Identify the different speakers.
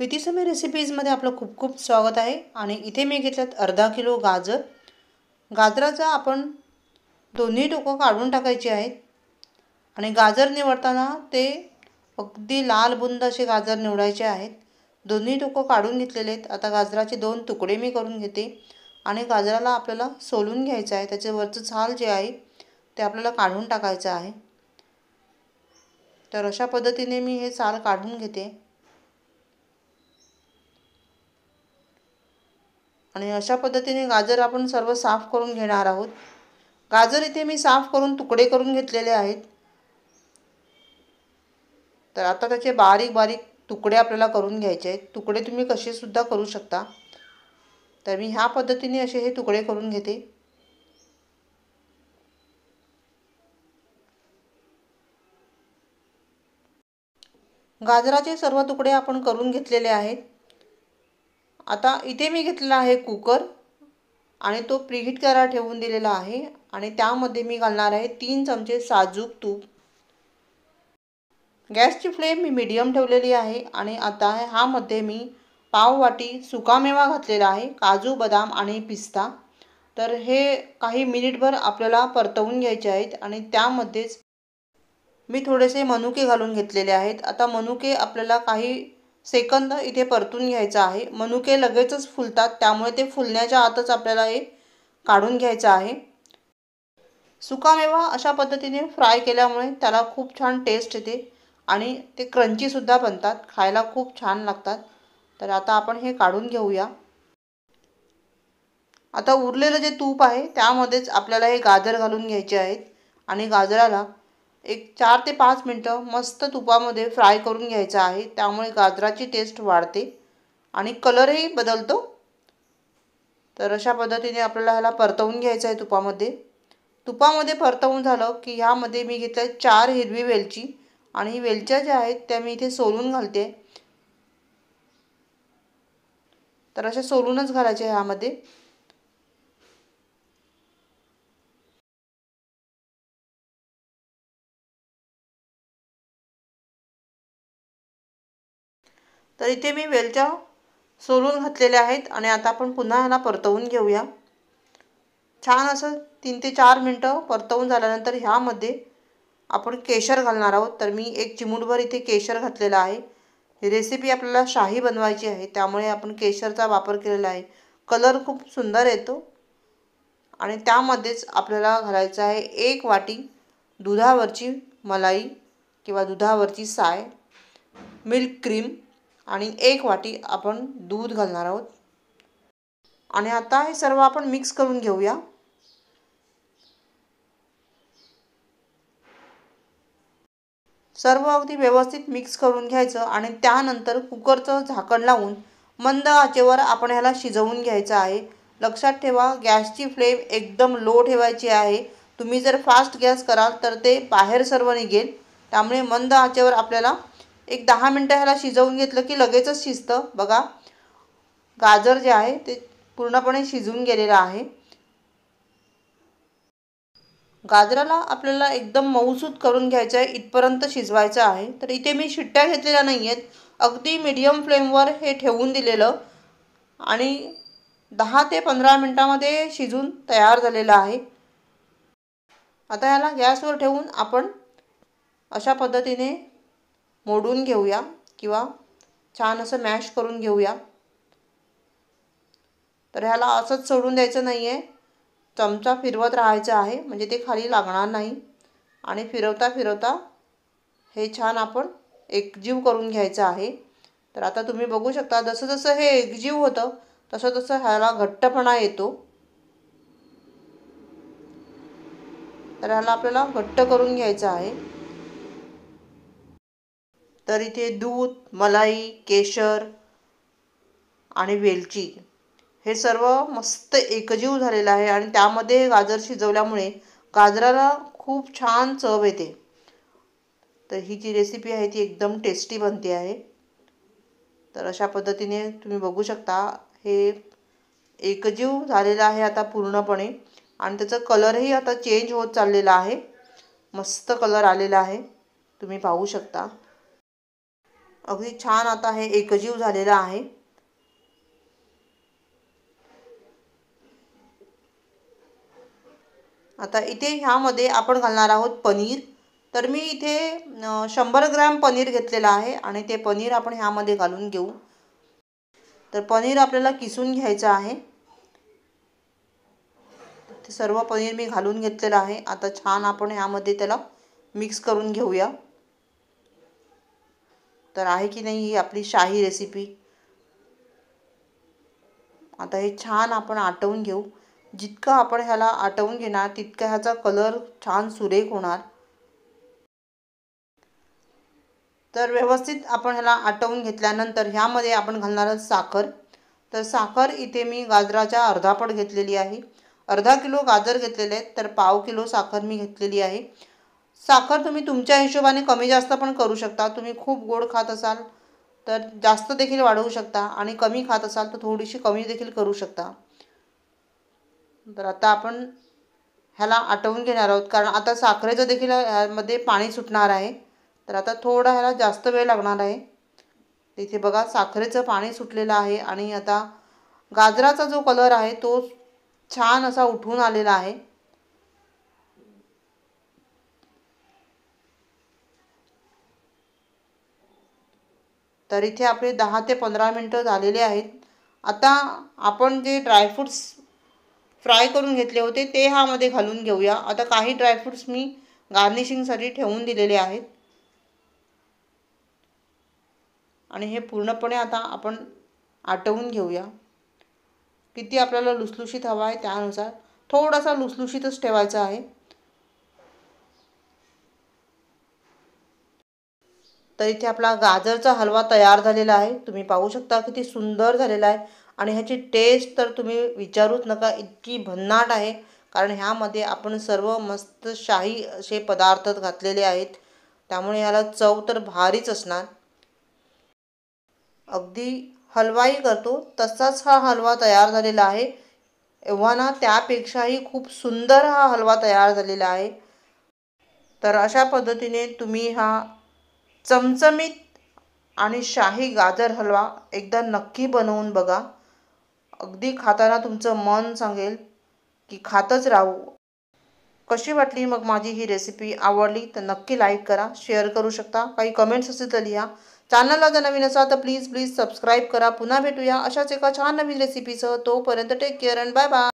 Speaker 1: प्रीती रेसिपीजमध्ये आपलं खूप खूप स्वागत आहे आणि इथे मी घेतल्यात अर्धा किलो गाजर गाजराचा आपण दोन्ही टोकं काढून टाकायची आहेत आणि गाजर निवडताना ते अगदी लाल बुंद असे गाजर निवडायचे आहेत दोन्ही टोकं काढून घेतलेले आहेत आता गाजराचे दोन तुकडे मी करून घेते आणि गाजराला आपल्याला सोलून घ्यायचं आहे त्याच्यावरचं वरचं छाल जे आहे ते आपल्याला काढून टाकायचं आहे तर अशा पद्धतीने मी हे साल काढून घेते आणि अशा पद्धतीने गाजर आपण सर्व साफ करून घेणार आहोत गाजर इथे मी साफ करून तुकडे करून घेतलेले आहेत तर आता त्याचे बारीक बारीक तुकडे आपल्याला करून घ्यायचे आहेत तुकडे तुम्ही कसेसुद्धा करू शकता तर मी ह्या पद्धतीने असे हे तुकडे करून घेते गाजराचे सर्व तुकडे आपण करून घेतलेले आहेत आता इथे मी घेतलेला आहे कुकर आणि तो प्रिहीट करा ठेवून दिलेला आहे आणि त्यामध्ये मी घालणार आहे तीन चमचे साजूक तूप गॅसची फ्लेम मी मीडियम ठेवलेली आहे आणि आता ह्यामध्ये मी पाव वाटी सुकामेवा घातलेला आहे काजू बदाम आणि पिस्ता तर हे काही मिनिटभर आपल्याला परतवून घ्यायचे आहेत आणि त्यामध्येच मी थोडेसे मनुके घालून घेतलेले आहेत आता मनुके आपल्याला काही सेकंद इथे परतून घ्यायचा आहे मनुके लगेचच फुलतात त्यामुळे ते फुलण्याच्या आतच आपल्याला हे काढून घ्यायचं आहे सुकामेवा अशा पद्धतीने फ्राय केल्यामुळे त्याला खूप छान टेस्ट येते आणि ते क्रंचीसुद्धा बनतात खायला खूप छान लागतात तर आता आपण हे काढून घेऊया आता उरलेलं जे तूप आहे त्यामध्येच आपल्याला हे गाजर घालून घ्यायचे आहेत आणि गाजराला एक चार ते पाच मिनटं मस्त तुपामध्ये फ्राय करून घ्यायचं आहे त्यामुळे गाजराची टेस्ट वाढते आणि कलरही बदलतो तर अशा पद्धतीने आपल्याला ह्याला परतवून घ्यायचं आहे तुपामध्ये तुपामध्ये परतवून झालं की ह्यामध्ये मी घेतलं आहे चार हिरवी वेलची आणि वेलच्या ज्या आहेत त्या मी इथे सोलून घालते तर अशा सोलूनच घालायच्या ह्यामध्ये तर इथे मी वेलच्या सोलून घातलेल्या आहेत आणि आता आपण पुन्हा ह्याला परतवून घेऊया छान असं तीन ते चार मिनटं परतवून झाल्यानंतर ह्यामध्ये आपण केशर घालणार आहोत तर मी एक चिमूटभर इथे केशर घातलेला आहे ही रेसिपी आपल्याला शाही बनवायची आहे त्यामुळे आपण केशरचा वापर केलेला आहे कलर खूप सुंदर येतो आणि त्यामध्येच आपल्याला घालायचं आहे एक वाटी दुधावरची मलाई किंवा दुधावरची साय मिल्क क्रीम आणि एक वाटी आपण दूध घालणार आहोत आणि आता हे सर्व आपण मिक्स करून घेऊया सर्व अगदी व्यवस्थित मिक्स करून घ्यायचं आणि त्यानंतर कुकरचं झाकण लावून मंद आचेवर आपण ह्याला शिजवून घ्यायचं आहे लक्षात ठेवा गॅसची फ्लेम एकदम लो ठेवायची आहे तुम्ही जर फास्ट गॅस कराल तर ते बाहेर सर्व निघेल त्यामुळे मंद आचेवर आपल्याला एक दहा मिनटं ह्याला शिजवून घेतलं की लगेचच शिजतं बघा गाजर जे आहे ते पूर्णपणे शिजून गेलेलं आहे गाजराला आपल्याला एकदम मऊसूत करून घ्यायचं आहे इथपर्यंत शिजवायचं आहे तर इथे मी शिट्ट्या घेतलेल्या नाही आहेत अगदी मिडियम फ्लेमवर हे ठेवून दिलेलं आणि दहा ते पंधरा मिनटामध्ये शिजून तयार झालेलं आहे आता ह्याला गॅसवर ठेवून आपण अशा पद्धतीने मोडून घेऊया किंवा छान असं मॅश करून घेऊया तर ह्याला असंच सोडून द्यायचं नाही आहे चमचा फिरवत राहायचं आहे म्हणजे ते खाली लागणार नाही आणि फिरवता फिरवता हे छान आपण एकजीव करून घ्यायचं आहे तर आता तुम्ही बघू शकता जसं जसं हे एकजीव होतं तसं तसं ह्याला घट्टपणा येतो तर ह्याला आपल्याला घट्ट करून घ्यायचं आहे तर इथे दूध मलाई केशर आणि वेलची हे सर्व मस्त एकजीव झालेलं आहे आणि त्यामध्ये गाजर शिजवल्यामुळे गाजराला खूप छान चव येते तर ही जी रेसिपी आहे ती एकदम टेस्टी बनते आहे तर अशा पद्धतीने तुम्ही बघू शकता हे एकजीव झालेलं आहे आता पूर्णपणे आणि त्याचा कलरही आता चेंज होत चाललेला आहे मस्त कलर आलेला आहे तुम्ही पाहू शकता अगदी छान आता हे एकजीव झालेला आहे आता इथे ह्यामध्ये आपण घालणार आहोत पनीर तर मी इथे शंभर ग्रॅम पनीर घेतलेलं आहे आणि ते पनीर आपण ह्यामध्ये घालून घेऊ तर पनीर आपल्याला किसून घ्यायचं आहे ते सर्व पनीर मी घालून घेतलेलं आहे आता छान आपण ह्यामध्ये त्याला मिक्स करून घेऊया तर आहे की नाही ही आपली शाही रेसिपी आता हे छान आपण आटवून घेऊ जितकं आपण ह्याला आटवून घेणार तितकं ह्याचा कलर छान सुरेख होणार तर व्यवस्थित आपण ह्याला आटवून घेतल्यानंतर ह्यामध्ये आपण घालणार साखर तर साखर इथे मी गाजराच्या अर्धा पट घेतलेली आहे अर्धा किलो गाजर घेतलेले आहेत तर पाव किलो साखर मी घेतलेली आहे साखर तुम्ही तुमच्या हिशोबाने कमी जास्त पण करू शकता तुम्ही खूप गोड खात असाल तर जास्त देखील वाढवू शकता आणि कमी खात असाल तर थोडीशी कमी देखील करू शकता तर आता आपण ह्याला आटवून घेणार आहोत कारण आता साखरेचं देखील ह्यामध्ये पाणी सुटणार आहे तर आता थोडा ह्याला जास्त वेळ लागणार आहे इथे बघा साखरेचं पाणी सुटलेलं आहे आणि आता गाजराचा जो कलर आहे तो छान असा उठून आलेला आहे तर इथे आपले दहा ते पंधरा मिनटं झालेले आहेत आता आपण जे ड्रायफ्रूट्स फ्राय करून घेतले होते ते ह्यामध्ये घालून घेऊया आता काही ड्रायफ्रूट्स मी गार्निशिंगसाठी ठेवून दिलेले आहेत आणि हे पूर्णपणे आता आपण आटवून घेऊया किती आपल्याला लुसलुशीत हवा आहे त्यानुसार थोडासा लुसलुशीतच ठेवायचा आहे तर इथे आपला गाजरचा हलवा तयार झालेला आहे तुम्ही पाहू शकता किती सुंदर झालेला आहे आणि ह्याची टेस्ट तर तुम्ही विचारूच नका इतकी भन्नाट आहे कारण ह्यामध्ये आपण सर्व मस्त शाही असे पदार्थ घातलेले आहेत त्यामुळे ह्याला चव तर भारीच असणार अगदी हलवाही करतो तसाच हा हलवा तयार झालेला आहे एव्हा ना त्यापेक्षाही खूप सुंदर हा हलवा तयार झालेला आहे तर अशा पद्धतीने तुम्ही हा चमचमीत आणि शाही गाजर हलवा एकदा नक्की बनवून बघा अगदी खाताना तुमचं मन सांगेल की खातच राहू कशी वाटली मग माझी ही रेसिपी आवडली तर नक्की लाईक करा शेअर करू शकता काही कमेंट्स असतील तर लिहा चॅनलला जर नवीन असाल तर प्लीज प्लीज सबस्क्राईब करा पुन्हा भेटूया अशाच एका छान नवीन रेसिपीचं तोपर्यंत take care and bye bye